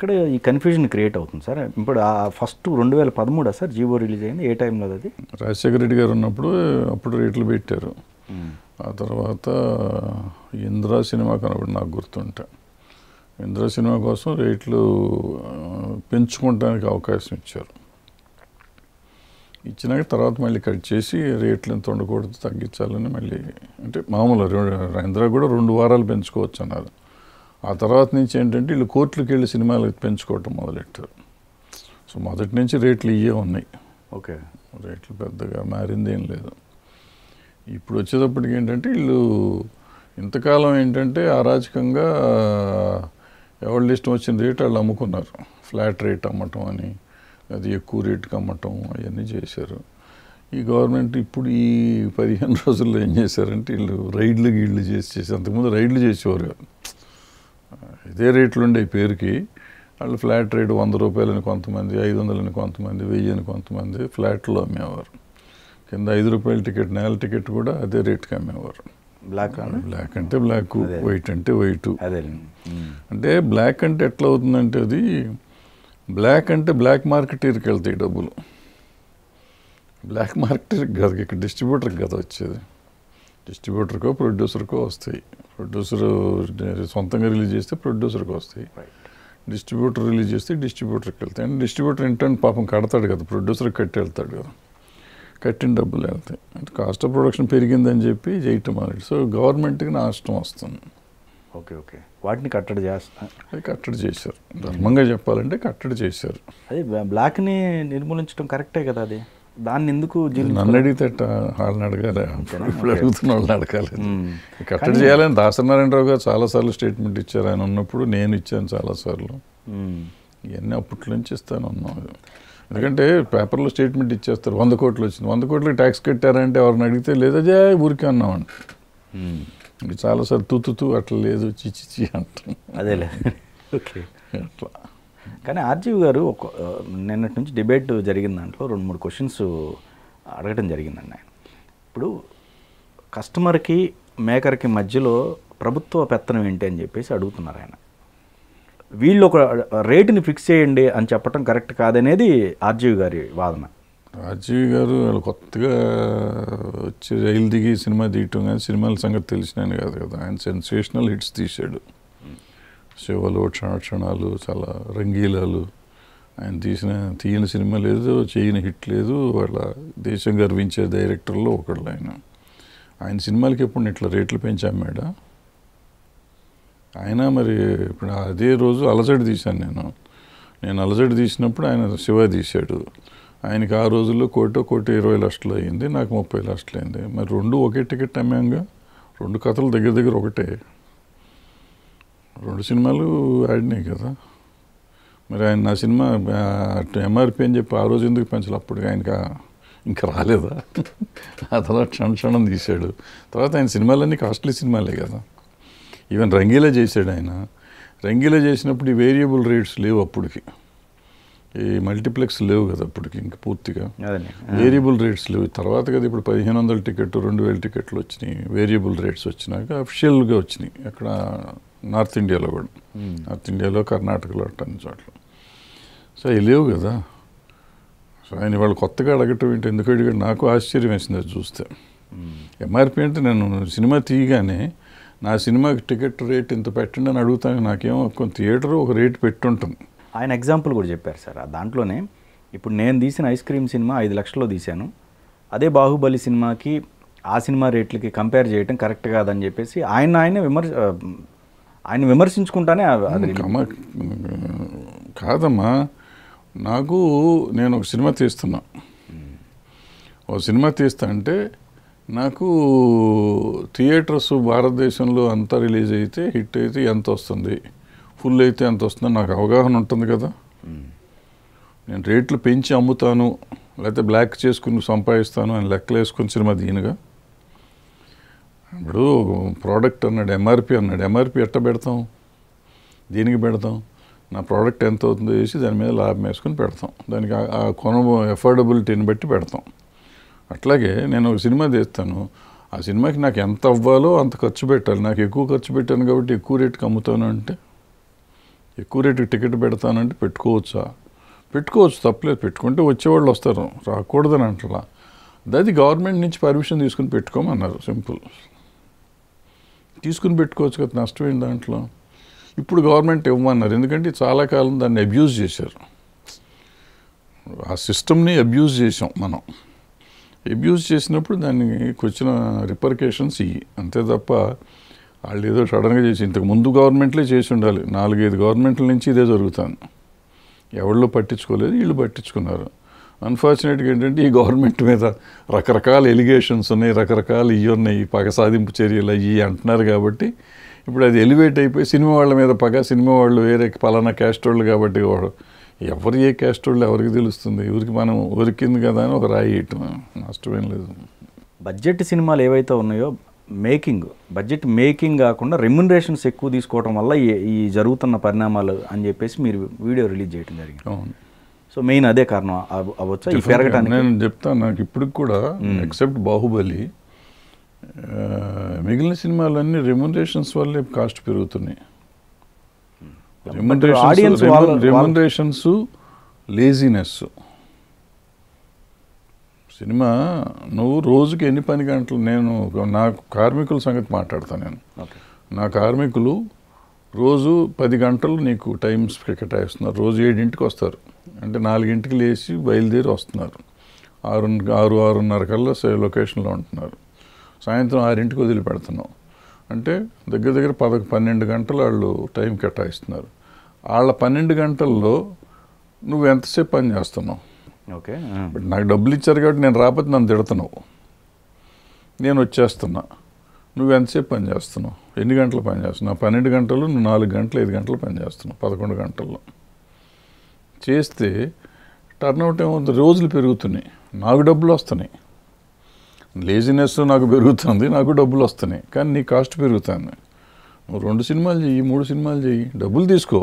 ఎక్కడ ఈ confusion create అవుతుంది సార్ ఇప్పుడు ఆ ఫస్ట్ రెండు వేల పదమూడా సార్ జీవో రిలీజ్ అయింది ఏ టైంలో అది రాజశేఖర రెడ్డి గారు ఉన్నప్పుడు అప్పుడు రేట్లు పెట్టారు ఆ తర్వాత ఇంద్రా సినిమా కనబడి నాకు గుర్తుంటా ఇంద్రా సినిమా కోసం రేట్లు పెంచుకోవడానికి అవకాశం ఇచ్చారు ఇచ్చినాక తర్వాత మళ్ళీ కట్ చేసి రేట్లు ఎంత ఉండకూడదు తగ్గించాలని మళ్ళీ అంటే మామూలు ఇంద్రా కూడా రెండు వారాలు పెంచుకోవచ్చు అన్నారు ఆ తర్వాత నుంచి ఏంటంటే వీళ్ళు కోర్టులకు వెళ్ళి సినిమాలు పెంచుకోవటం మొదలెట్టారు సో మొదటి నుంచి రేట్లు ఇవే ఉన్నాయి ఓకే రేట్లు పెద్దగా మారిందేం లేదు ఇప్పుడు వచ్చేటప్పటికి ఏంటంటే వీళ్ళు ఇంతకాలం ఏంటంటే అరాచకంగా ఎవరి ఇష్టం వచ్చిన రేట్ వాళ్ళు అమ్ముకున్నారు ఫ్లాట్ రేట్ అమ్మటం అని అది ఎక్కువ రేటుకి అమ్మటం అవన్నీ చేశారు ఈ గవర్నమెంట్ ఇప్పుడు ఈ పదిహేను రోజుల్లో ఏం చేశారంటే వీళ్ళు రైడ్లు గీళ్ళు చేసి చేసి అంతకుముందు రైడ్లు చేసేవారు ఇదే రేట్లు ఉండే పేరుకి వాళ్ళు ఫ్లాట్ రేటు వంద రూపాయలని కొంతమంది ఐదు వందలని కొంతమంది వెయ్యి అని కొంతమంది ఫ్లాట్లో అమ్మేవారు కింద ఐదు రూపాయల టికెట్ నెల టికెట్ కూడా అదే రేట్కి అమ్మేవారు బ్లాక్ బ్లాక్ అంటే బ్లాక్ వైట్ అంటే వైట్ అంటే బ్లాక్ అంటే ఎట్లా అవుతుందంటే అది బ్లాక్ అంటే బ్లాక్ మార్కెటీర్కి వెళ్తాయి డబ్బులు బ్లాక్ మార్కెటీర్కి కదా ఇక్కడ డిస్ట్రిబ్యూటర్కి కదా వచ్చేది డిస్ట్రిబ్యూటర్కో ప్రొడ్యూసర్కో వస్తాయి ప్రొడ్యూసర్ సొంతంగా రిలీజ్ చేస్తే ప్రొడ్యూసర్కి వస్తాయి డిస్ట్రిబ్యూటర్ రిలీజ్ చేస్తే డిస్ట్రిబ్యూటర్కి వెళ్తాయి అండ్ డిస్ట్రిబ్యూటర్ ఇంటర్న్ పాపం కడతాడు కదా ప్రొడ్యూసర్కి కట్టి వెళ్తాడు కదా కట్టిన డబ్బులు వెళ్తాయి అంటే కాస్ట్ ఆఫ్ ప్రొడక్షన్ పెరిగిందని చెప్పి చేయటం అనేది సో గవర్నమెంట్కి నష్టం వస్తుంది ఓకే ఓకే వాటిని కట్టడి అది కట్టడి చేశారు ధర్మంగా చెప్పాలంటే కట్టడి చేశారు అది బ్లాక్ని నిర్మూలించడం కరెక్టే కదా అది దాన్ని ఎందుకు నన్ను అడిగితే వాళ్ళని అడగాలి ఇప్పుడు అడుగుతున్న వాళ్ళని అడగాలి కట్టడి చేయాలని దాసనారాయణరావు గారు చాలాసార్లు స్టేట్మెంట్ ఇచ్చారు ఆయన ఉన్నప్పుడు నేను ఇచ్చాను చాలాసార్లు ఇవన్నీ అప్పట్లో నుంచి ఇస్తాను ఉన్నాం ఎందుకంటే పేపర్లో స్టేట్మెంట్ ఇచ్చేస్తారు వంద కోట్లు వచ్చింది వంద కోట్లు ట్యాక్స్ కట్టారంటే ఎవరిని అడిగితే లేదా జే ఊరికే అన్నామండి చాలాసార్లు తుతుతూ అట్లా లేదు చిచి అంటే అదేలే ఓకే అట్లా కానీ ఆర్జీవ్ గారు ఒక నిన్నటి నుంచి డిబేట్ జరిగిన దాంట్లో రెండు మూడు క్వశ్చన్స్ అడగటం జరిగిందండి ఆయన ఇప్పుడు కస్టమర్కి మేకర్కి మధ్యలో ప్రభుత్వ పెత్తనం ఏంటి అని చెప్పేసి అడుగుతున్నారు ఆయన వీళ్ళు ఒక రేటుని ఫిక్స్ చేయండి అని చెప్పడం కరెక్ట్ కాదనేది ఆర్జీవి గారి వాదన ఆర్జీవి గారు వాళ్ళు కొత్తగా వచ్చి రైలు దిగి సినిమా తీయటం కానీ సినిమాల సంగతి తెలిసినాను కాదు కదా ఆయన సెన్సేషనల్ హిట్స్ తీశాడు సేవలు క్షణాలు చాలా రంగీలాలు ఆయన తీసిన తీయని సినిమా లేదు చేయని హిట్ లేదు వాళ్ళ దేశం గర్వించే డైరెక్టర్లో ఒకళ్ళు ఆయన ఆయన సినిమాలకి ఎప్పుడు ఇట్లా రేట్లు పెంచాం మేడం ఆయన మరి ఇప్పుడు అదే రోజు అలజడి తీశాను నేను నేను అలజడి తీసినప్పుడు ఆయన శివ తీశాడు ఆయనకి ఆ రోజుల్లో కోటో కోటి ఇరవై లక్షలు అయ్యింది నాకు ముప్పై లక్షలు అయింది మరి రెండు ఒకే టికెట్ అమ్మాంగా రెండు కథలు దగ్గర దగ్గర ఒకటే రెండు సినిమాలు ఆడినాయి కదా మరి ఆయన నా సినిమా ఎంఆర్పి అని చెప్పి ఆ రోజు ఎందుకు పెంచాలి అప్పుడు ఆయనకి ఇంకా రాలేదా ఆ తర్వాత క్షణ క్షణం తీశాడు తర్వాత ఆయన సినిమాలన్నీ కాస్ట్లీ సినిమాలే కదా ఈవెన్ రంగీలా చేశాడు ఆయన రంగీలా చేసినప్పుడు ఈ వేరియబుల్ రేట్స్ లేవు అప్పటికి ఈ మల్టీప్లెక్స్ లేవు కదా అప్పటికి ఇంక పూర్తిగా వేరియబుల్ రేట్స్ లేవు తర్వాత కదా ఇప్పుడు పదిహేను వందల టికెట్ రెండు వేల టికెట్లు వచ్చినాయి వేరియబుల్ రేట్స్ వచ్చినాక అఫిషియల్గా వచ్చినాయి అక్కడ నార్త్ ఇండియాలో కూడా hmm. నార్త్ ఇండియాలో కర్ణాటకలో అన్ని చోట్ల సో అవి లేవు కదా సో ఆయన వాళ్ళు కొత్తగా అడగటం ఏంటి ఎందుకు అడిగాడు నాకు ఆశ్చర్యం వేసింది అది చూస్తే hmm. ఎంఆర్పి అంటే నేను సినిమా తీయగానే నా సినిమాకి టికెట్ రేట్ ఇంత పెట్టండి అని అడుగుతాను నాకేమో కొంత థియేటర్ ఒక రేట్ పెట్టుంటుంది ఆయన ఎగ్జాంపుల్ కూడా చెప్పారు సార్ దాంట్లోనే ఇప్పుడు నేను తీసిన ఐస్ క్రీమ్ సినిమా ఐదు లక్షల్లో తీశాను అదే బాహుబలి సినిమాకి ఆ సినిమా రేట్లకి కంపేర్ చేయటం కరెక్ట్ కాదని చెప్పేసి ఆయన ఆయన విమర్శ ఆయన విమర్శించుకుంటానే అది కాదమ్మా నాకు నేను ఒక సినిమా తీస్తున్నా ఒక సినిమా తీస్తా అంటే నాకు థియేటర్స్ భారతదేశంలో అంతా రిలీజ్ అయితే హిట్ అయితే ఎంత వస్తుంది ఫుల్ అయితే ఎంత వస్తుందో నాకు అవగాహన ఉంటుంది కదా నేను రేట్లు పెంచి అమ్ముతాను లేకపోతే బ్లాక్ చేసుకుని సంపాదిస్తాను అని లెక్కలు వేసుకుని సినిమా దీనిగా ఇప్పుడు ప్రోడక్ట్ అన్నాడు ఎంఆర్పి అన్నాడు ఎంఆర్పి ఎట్ట పెడతాం దీనికి పెడతాం నా ప్రోడక్ట్ ఎంత అవుతుందో వేసి దాని మీద లాభం వేసుకుని పెడతాం దానికి ఆ కొన ఎఫోర్డబిలిటీని బట్టి పెడతాం అట్లాగే నేను ఒక సినిమా తీస్తాను ఆ సినిమాకి నాకు ఎంత అవ్వాలో అంత ఖర్చు పెట్టాలి నాకు ఎక్కువ ఖర్చు పెట్టాను కాబట్టి ఎక్కువ రేటుకి అమ్ముతాను అంటే ఎక్కువ రేటుకి టికెట్ పెడతానంటే పెట్టుకోవచ్చా పెట్టుకోవచ్చు తప్పలేదు పెట్టుకుంటే వచ్చేవాళ్ళు వస్తారు రాకూడదని అంటలా అది గవర్నమెంట్ నుంచి పర్మిషన్ తీసుకుని పెట్టుకోమన్నారు సింపుల్ తీసుకుని పెట్టుకోవచ్చు కదా నష్టం ఏంటి దాంట్లో ఇప్పుడు గవర్నమెంట్ ఇవ్వమన్నారు ఎందుకంటే చాలా కాలం దాన్ని అబ్యూజ్ చేశారు ఆ సిస్టమ్ని అబ్యూజ్ చేసాం మనం అబ్యూజ్ చేసినప్పుడు దానికి వచ్చిన రిపర్కేషన్స్ ఇవి అంతే తప్ప వాళ్ళు ఏదో సడన్గా చేసి ఇంతకు ముందు గవర్నమెంట్లే చేసి ఉండాలి నాలుగైదు గవర్నమెంట్ల నుంచి ఇదే జరుగుతుంది ఎవళ్ళు పట్టించుకోలేదు వీళ్ళు పట్టించుకున్నారు అన్ఫార్చునేట్గా ఏంటంటే ఈ గవర్నమెంట్ మీద రకరకాల ఎలిగేషన్స్ ఉన్నాయి రకరకాల ఇవి ఉన్నాయి పగ సాధింపు చర్యలు అవి అంటున్నారు కాబట్టి ఇప్పుడు అది ఎలివేట్ అయిపోయి సినిమా వాళ్ళ మీద పగ సినిమా వాళ్ళు వేరే పలానా క్యాస్ట్ వాళ్ళు కాబట్టి ఎవరు ఏ క్యాస్ట్ వాళ్ళు ఎవరికి తెలుస్తుంది ఎవరికి మనం ఉరికింది కదా అని ఒక రాయి వేయటం నష్టమేం లేదు బడ్జెట్ సినిమాలు ఏవైతే ఉన్నాయో మేకింగ్ బడ్జెట్ మేకింగ్ కాకుండా రెమ్యునరేషన్స్ ఎక్కువ తీసుకోవడం వల్ల ఈ జరుగుతున్న పరిణామాలు అని చెప్పేసి మీరు వీడియో రిలీజ్ చేయడం జరిగింది అవును సో మెయిన్ అదే కారణం అవ్వచ్చు పెరగటానికి నేను చెప్తాను నాకు ఇప్పటికి కూడా ఎక్సెప్ట్ బాహుబలి మిగిలిన సినిమాలన్నీ రెమ్యునరేషన్స్ వల్లే కాస్ట్ పెరుగుతున్నాయి రెమ్యునరేషన్స్ రెమ్యునరేషన్స్ లేజినెస్ సినిమా నువ్వు రోజుకి ఎన్ని పని గంటలు నేను నా కార్మికుల సంగతి మాట్లాడతాను నేను నా కార్మికులు రోజు పది గంటలు నీకు టైం కేటాయిస్తున్నారు రోజు ఏడింటికి వస్తారు అంటే నాలుగింటికి లేచి బయలుదేరి వస్తున్నారు ఆరు ఆరు ఆరున్నర కల్లా సే లొకేషన్లో ఉంటున్నారు సాయంత్రం ఆరింటికి వదిలి పెడుతున్నాం అంటే దగ్గర దగ్గర పద పన్నెండు గంటలు వాళ్ళు టైం కేటాయిస్తున్నారు వాళ్ళ పన్నెండు గంటల్లో నువ్వు ఎంతసేపు పని చేస్తున్నావు ఓకే నాకు డబ్బులు ఇచ్చారు కాబట్టి నేను రాకపోతే నన్ను తిడుతున్నావు నేను వచ్చేస్తున్నా నువ్వు ఎంతసేపు పని చేస్తున్నావు ఎన్ని గంటలు పని చేస్తున్నావు పన్నెండు గంటలు నువ్వు నాలుగు గంటలు ఐదు గంటలు పని చేస్తున్నావు పదకొండు గంటల్లో చేస్తే టర్నౌట్ ఏమవుతుంది రోజులు పెరుగుతున్నాయి నాకు డబ్బులు వస్తున్నాయి లేజినెస్ నాకు పెరుగుతుంది నాకు డబ్బులు వస్తున్నాయి కానీ నీ కాస్ట్ పెరుగుతుంది నువ్వు రెండు సినిమాలు చెయ్యి మూడు సినిమాలు చెయ్యి డబ్బులు తీసుకో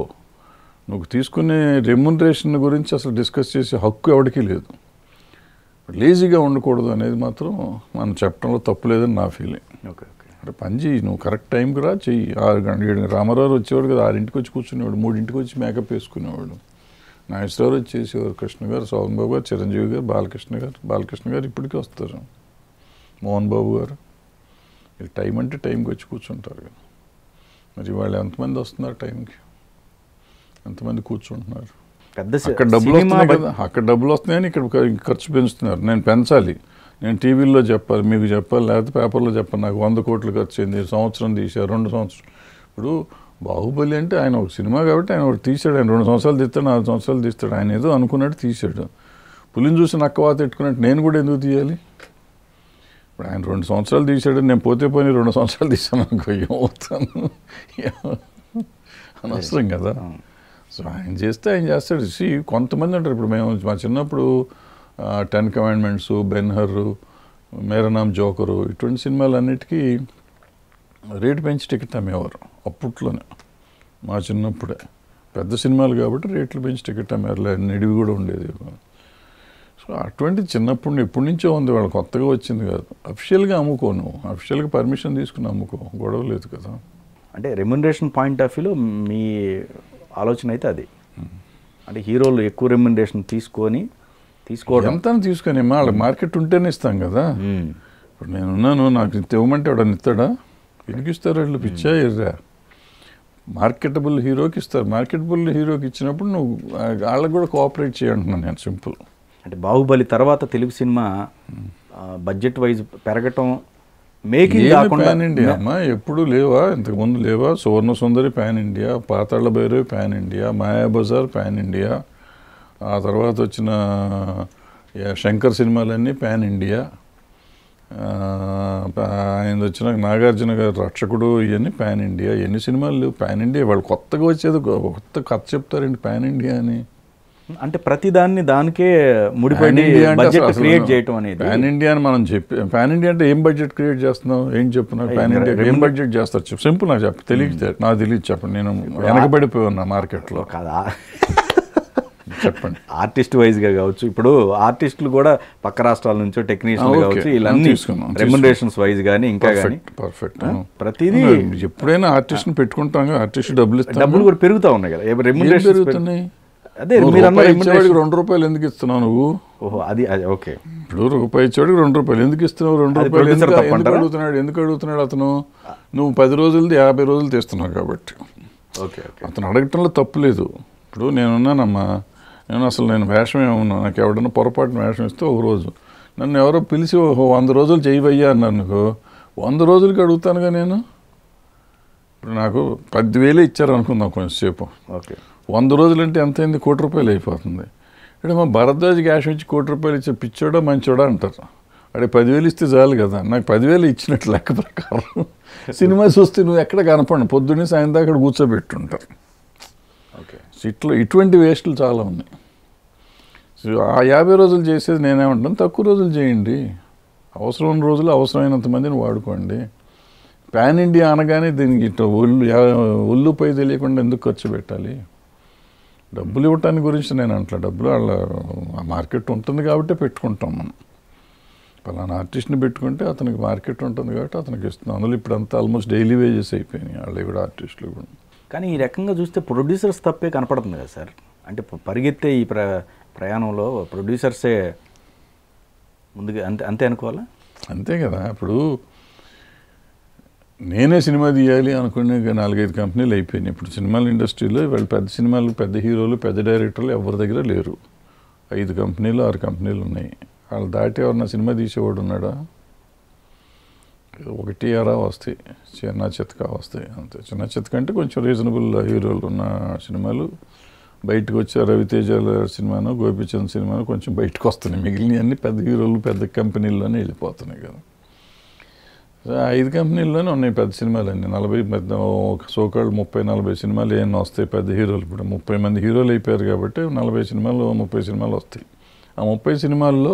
నువ్వు తీసుకునే రెమ్యునరేషన్ గురించి అసలు డిస్కస్ చేసే హక్కు ఎవరికీ లేదు లేజీగా ఉండకూడదు అనేది మాత్రం మనం చెప్పడంలో తప్పు లేదని నా ఫీలింగ్ ఓకే అక్కడ పని చేయి నువ్వు కరెక్ట్ టైంకి రా చెయ్యి ఆరు గంట ఏడు రామారావు వచ్చేవాడు కదా ఆరింటికి వచ్చి కూర్చునేవాడు మూడింటికి వచ్చి మేకప్ వేసుకునేవాడు నాగేశ్వరరావు వచ్చేసేవారు కృష్ణ గారు శోభన్ బాబు గారు చిరంజీవి గారు బాలకృష్ణ గారు బాలకృష్ణ గారు ఇప్పటికీ వస్తారు మోహన్ బాబు గారు వీళ్ళు టైం అంటే టైంకి వచ్చి కూర్చుంటారు కదా మరి వాళ్ళు ఎంతమంది వస్తున్నారు టైంకి ఎంతమంది కూర్చుంటున్నారు పెద్ద అక్కడ డబ్బులు వస్తున్నాయి కదా అక్కడ డబ్బులు వస్తున్నాయని ఇక్కడ ఖర్చు పెంచుతున్నారు నేను పెంచాలి నేను టీవీల్లో చెప్పాలి మీకు చెప్పాలి లేకపోతే పేపర్లో చెప్పాలి నాకు వంద కోట్లు వచ్చింది సంవత్సరం తీశారు రెండు సంవత్సరం ఇప్పుడు బాహుబలి అంటే ఆయన ఒక సినిమా కాబట్టి ఆయన ఒకటి తీశాడు ఆయన రెండు సంవత్సరాలు తీస్తాడు నాలుగు సంవత్సరాలు తీస్తాడు ఆయన ఏదో అనుకున్నట్టు తీశాడు పులిని చూసి నక్కవాత పెట్టుకున్నట్టు నేను కూడా ఎందుకు తీయాలి ఇప్పుడు ఆయన రెండు సంవత్సరాలు తీశాడు నేను పోతే పోయి రెండు సంవత్సరాలు తీసాను అనుకో ఏమవుతాను అనవసరం కదా సో ఆయన చేస్తే ఆయన చేస్తాడు సి కొంతమంది అంటారు ఇప్పుడు మేము మా చిన్నప్పుడు ten commandments Ben Hur Mera Naam Joker ఇటువంటి సినిమాలన్నిటికీ రేటు పెంచి టికెట్ అమ్మేవారు అప్పట్లోనే మా చిన్నప్పుడే పెద్ద సినిమాలు కాబట్టి రేట్లు పెంచి టికెట్ అమ్మారు నిడివి కూడా ఉండేది సో అటువంటి చిన్నప్పుడు ఎప్పటి నుంచో ఉంది వాళ్ళు కొత్తగా వచ్చింది కాదు అఫిషియల్గా అమ్ముకోను అఫిషియల్గా పర్మిషన్ తీసుకుని అమ్ముకో గొడవ లేదు కదా అంటే రెమ్యునరేషన్ పాయింట్ ఆఫ్ వ్యూలో మీ ఆలోచన అయితే అది hmm. అంటే హీరోలు ఎక్కువ రెమ్యునరేషన్ తీసుకొని తీసుకోవడం ఎంత తీసుకొని వాళ్ళకి మార్కెట్ ఉంటేనే ఇస్తాం కదా ఇప్పుడు నేనున్నాను నాకు ఇంత ఇవ్వమంటే వాడని ఇస్తాడా పిలిగిస్తారు వాళ్ళు పిచ్చా ఎర్రా మార్కెటబుల్ హీరోకి ఇస్తారు మార్కెటబుల్ హీరోకి ఇచ్చినప్పుడు నువ్వు వాళ్ళకి కూడా కోఆపరేట్ చేయంటున్నాను నేను సింపుల్ అంటే బాహుబలి తర్వాత తెలుగు సినిమా బడ్జెట్ వైజ్ పెరగటం మేకింగ్ ప్యాన్ ఇండియా అమ్మా ఎప్పుడు లేవా ఇంతకుముందు లేవా Suvarna Sundari pan India Pathala Bhairavi pan India Mayabazar pan India ఆ తర్వాత వచ్చిన శంకర్ సినిమాలన్నీ ప్యాన్ ఇండియా ఆయన వచ్చిన నాగార్జున గారు రక్షకుడు ఇవన్నీ ప్యాన్ ఇండియా ఎన్ని సినిమాలు ప్యాన్ ఇండియా వాళ్ళు కొత్తగా వచ్చేది కొత్త కథ చెప్తారండి ప్యాన్ ఇండియా అని అంటే ప్రతి దాన్ని దానికే ముడిపడి క్రియేట్ చేయటం అనేది పాన్ ఇండియా అని మనం చెప్పి పాన్ ఇండియా అంటే ఏం బడ్జెట్ క్రియేట్ చేస్తున్నాం ఏం చెప్తున్నావు పాన్ ఇండియా ఏం బడ్జెట్ చేస్తారు సింపుల్ నాకు చెప్పి తెలియదు నాకు తెలియదు చెప్పండి నేను వెనకబడిపోయి ఉన్నా మార్కెట్లో కదా చెప్పండి ఆర్టిస్ట్ వైజ్ గా కావచ్చు ఇప్పుడు ఆర్టిస్టులు కూడా పక్క రాష్ట్రాల నుంచో టెక్నీషియన్ కావచ్చు ఇలాంటి రెమ్యునరేషన్స్ వైజ్ కానీ ఇంకా కానీ పర్ఫెక్ట్ ప్రతిదీ ఎప్పుడైనా ఆర్టిస్ట్ని పెట్టుకుంటాం ఆర్టిస్ట్ డబ్బులు డబ్బులు కూడా పెరుగుతూ ఉన్నాయి కదా రెమ్యునరేషన్ పెరుగుతున్నాయి అదే మీరు ఇచ్చేవాడికి రెండు రూపాయలు ఎందుకు ఇస్తున్నావు నువ్వు ఓహో అది ఓకే ఇప్పుడు రూపాయి ఇచ్చేవాడికి రెండు రూపాయలు ఎందుకు ఇస్తున్నావు రెండు రూపాయలు ఎందుకు అడుగుతున్నాడు ఎందుకు అడుగుతున్నాడు అతను నువ్వు పది రోజులది యాభై రోజులు తీస్తున్నావు కాబట్టి ఓకే అతను అడగటంలో తప్పు లేదు ఇప్పుడు నేనున్నానమ్మా నేను అసలు నేను వేషం ఏమన్నా నాకు ఎవడన్నా పొరపాటున వేషం ఇస్తే ఒక రోజు నన్ను ఎవరో పిలిచి ఓ వంద రోజులు చేయవయ్యా అన్నానుకో వంద రోజులకి అడుగుతానుగా నేను ఇప్పుడు నాకు వేలే ఇచ్చారు అనుకుందాం కొంచెంసేపు ఓకే వంద రోజులు అంటే ఎంత అయింది కోటి రూపాయలు అయిపోతుంది ఇక్కడ మా భరద్వాజ్ క్యాష్ వచ్చి కోటి రూపాయలు ఇచ్చే పిచ్చోడా మంచోడా అంటారు అడే పదివేలు ఇస్తే చాలు కదా నాకు పదివేలు ఇచ్చినట్లు లెక్క ప్రకారం సినిమా చూస్తే నువ్వు ఎక్కడ కనపడి పొద్దున్నే సాయంత్రం అక్కడ కూర్చోబెట్టుంటారు సో ఇట్లా ఇటువంటి వేస్ట్లు చాలా ఉన్నాయి సో ఆ యాభై రోజులు చేసేది నేనేమంటాను తక్కువ రోజులు చేయండి ఉన్న రోజులు అవసరమైనంత మందిని వాడుకోండి పాన్ ఇండియా అనగానే దీనికి ఇట్లా ఒళ్ళు ఒళ్ళుపై తెలియకుండా ఎందుకు ఖర్చు పెట్టాలి డబ్బులు ఇవ్వటానికి గురించి నేను అంటలే డబ్బులు వాళ్ళ మార్కెట్ ఉంటుంది కాబట్టి పెట్టుకుంటాం మనం పలానా ఆర్టిస్ట్ని పెట్టుకుంటే అతనికి మార్కెట్ ఉంటుంది కాబట్టి అతనికి ఇస్తున్నాం అందులో ఇప్పుడు అంతా ఆల్మోస్ట్ డైలీ వేజెస్ అయిపోయినాయి వాళ్ళు కూడా ఆర్టిస్టులు కూడా కానీ ఈ రకంగా చూస్తే ప్రొడ్యూసర్స్ తప్పే కనపడుతుంది కదా సార్ అంటే పరిగెత్తే ఈ ప్ర ప్రయాణంలో ప్రొడ్యూసర్సే ముందుగా అంతే అంతే అనుకోవాలా అంతే కదా ఇప్పుడు నేనే సినిమా తీయాలి అనుకునే నాలుగైదు కంపెనీలు అయిపోయినాయి ఇప్పుడు సినిమాల ఇండస్ట్రీలో వాళ్ళు పెద్ద సినిమాలు పెద్ద హీరోలు పెద్ద డైరెక్టర్లు ఎవరి దగ్గర లేరు ఐదు కంపెనీలు ఆరు కంపెనీలు ఉన్నాయి వాళ్ళు దాటి ఎవరన్నా సినిమా తీసేవాడు ఉన్నాడా ఒకటి అరా వస్తాయి చిన్న చితక వస్తాయి అంతే చిన్న చితక అంటే కొంచెం రీజనబుల్ హీరోలు ఉన్న సినిమాలు బయటకు వచ్చే రవితేజ సినిమాను గోపిచంద్ సినిమాను కొంచెం బయటకు వస్తున్నాయి అన్నీ పెద్ద హీరోలు పెద్ద కంపెనీల్లోనే వెళ్ళిపోతున్నాయి కదా ఐదు కంపెనీల్లోనే ఉన్నాయి పెద్ద సినిమాలు అన్నీ నలభై పెద్ద ఒక సోకాళ్ళు ముప్పై నలభై సినిమాలు ఏమన్నా వస్తాయి పెద్ద హీరోలు ఇప్పుడు ముప్పై మంది హీరోలు అయిపోయారు కాబట్టి నలభై సినిమాలు ముప్పై సినిమాలు వస్తాయి ఆ ముప్పై సినిమాల్లో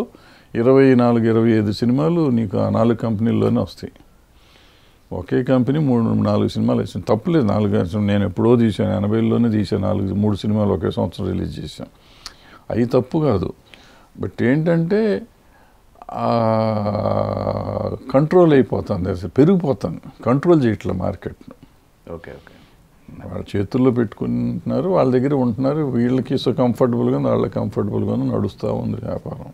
ఇరవై నాలుగు ఇరవై ఐదు సినిమాలు నీకు ఆ నాలుగు కంపెనీల్లోనే వస్తాయి ఒకే కంపెనీ మూడు నాలుగు సినిమాలు వేసాను తప్పులేదు నాలుగు నేను ఎప్పుడో తీశాను ఎనభైలోనే తీశాను నాలుగు మూడు సినిమాలు ఒకే సంవత్సరం రిలీజ్ చేశాను అవి తప్పు కాదు బట్ ఏంటంటే కంట్రోల్ అయిపోతుంది పెరిగిపోతాను కంట్రోల్ చేయట్లే మార్కెట్ను ఓకే ఓకే వాళ్ళ చేతుల్లో పెట్టుకుంటున్నారు వాళ్ళ దగ్గర ఉంటున్నారు వీళ్ళకి సో కంఫర్టబుల్గా వాళ్ళకి కంఫర్టబుల్గానే నడుస్తూ ఉంది వ్యాపారం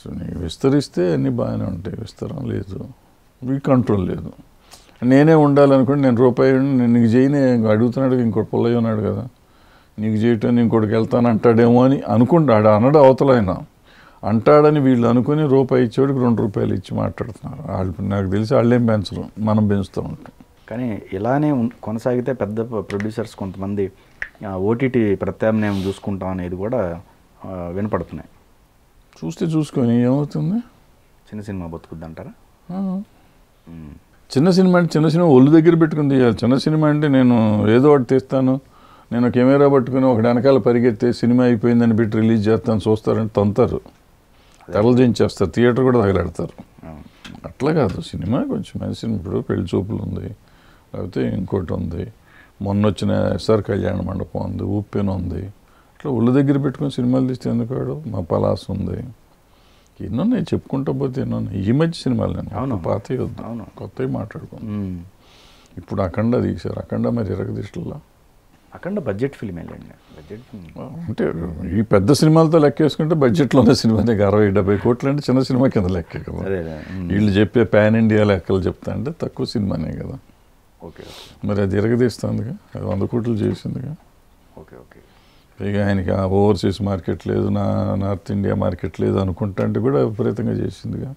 సో నీకు విస్తరిస్తే అన్నీ బాగానే ఉంటాయి విస్తరం లేదు మీ కంట్రోల్ లేదు నేనే ఉండాలనుకోండి నేను రూపాయి నేను నీకు చేయనే అడుగుతున్నాడు ఇంకోటి పుల్లయ్య ఉన్నాడు కదా నీకు చేయటం ఇంకోటికి వెళ్తాను అంటాడేమో అని అనుకుంటాడు అనడు అవతలైన అంటాడని వీళ్ళు అనుకుని రూపాయి ఇచ్చేవాడికి రెండు రూపాయలు ఇచ్చి మాట్లాడుతున్నారు వాళ్ళు నాకు తెలిసి వాళ్ళేం పెంచరు మనం పెంచుతూ ఉంటాం కానీ ఇలానే కొనసాగితే పెద్ద ప్రొడ్యూసర్స్ కొంతమంది ఓటీటీ ప్రత్యామ్నాయం చూసుకుంటాం అనేది కూడా వినపడుతున్నాయి చూస్తే చూసుకొని ఏమవుతుంది చిన్న సినిమా బతుకుద్ది అంటారా చిన్న సినిమా అంటే చిన్న సినిమా ఒళ్ళు దగ్గర పెట్టుకుంది చిన్న సినిమా అంటే నేను ఏదో ఒకటి తీస్తాను నేను కెమెరా పట్టుకుని ఒక వెనకాల పరిగెత్తే సినిమా అయిపోయిందని పెట్టి రిలీజ్ చేస్తాను చూస్తారంటే తొంతారు దించేస్తారు థియేటర్ కూడా తగలాడతారు అట్లా కాదు సినిమా కొంచెం మంచి ఇప్పుడు పెళ్లి చూపులు ఉంది లేకపోతే ఇంకోటి ఉంది మొన్న వచ్చిన ఎస్ఆర్ కళ్యాణ మండపం ఉంది ఉప్పెన్ ఉంది అట్లా ఒళ్ళు దగ్గర పెట్టుకుని సినిమాలు తీస్తే ఎందుకు మా పలాస్ ఉంది ఎన్నో నేను చెప్పుకుంటా పోతే ఎన్నో ఈ మధ్య సినిమాలు నేను అవును పాత అవును కొత్తవి మాట్లాడుకో ఇప్పుడు అఖండ తీశారు అఖండ మరి దిష్టిలో అఖండ బడ్జెట్ ఫిల్మ్ వెళ్ళండి బడ్జెట్ అంటే ఈ పెద్ద సినిమాలతో వేసుకుంటే బడ్జెట్లో ఉన్న సినిమానే అరవై డెబ్బై కోట్లు అంటే చిన్న సినిమా కింద లెక్కే కదా వీళ్ళు చెప్పే పాన్ ఇండియా లెక్కలు చెప్తా అంటే తక్కువ సినిమానే కదా ఓకే మరి అది ఇరగదీస్తుందిగా అది వంద కోట్లు చేసిందిగా ఓకే ఓకే ఇక ఆయనకి ఆ ఓవర్సీస్ మార్కెట్ లేదు నా నార్త్ ఇండియా మార్కెట్ లేదు అనుకుంటా అంటే కూడా విపరీతంగా చేసిందిగా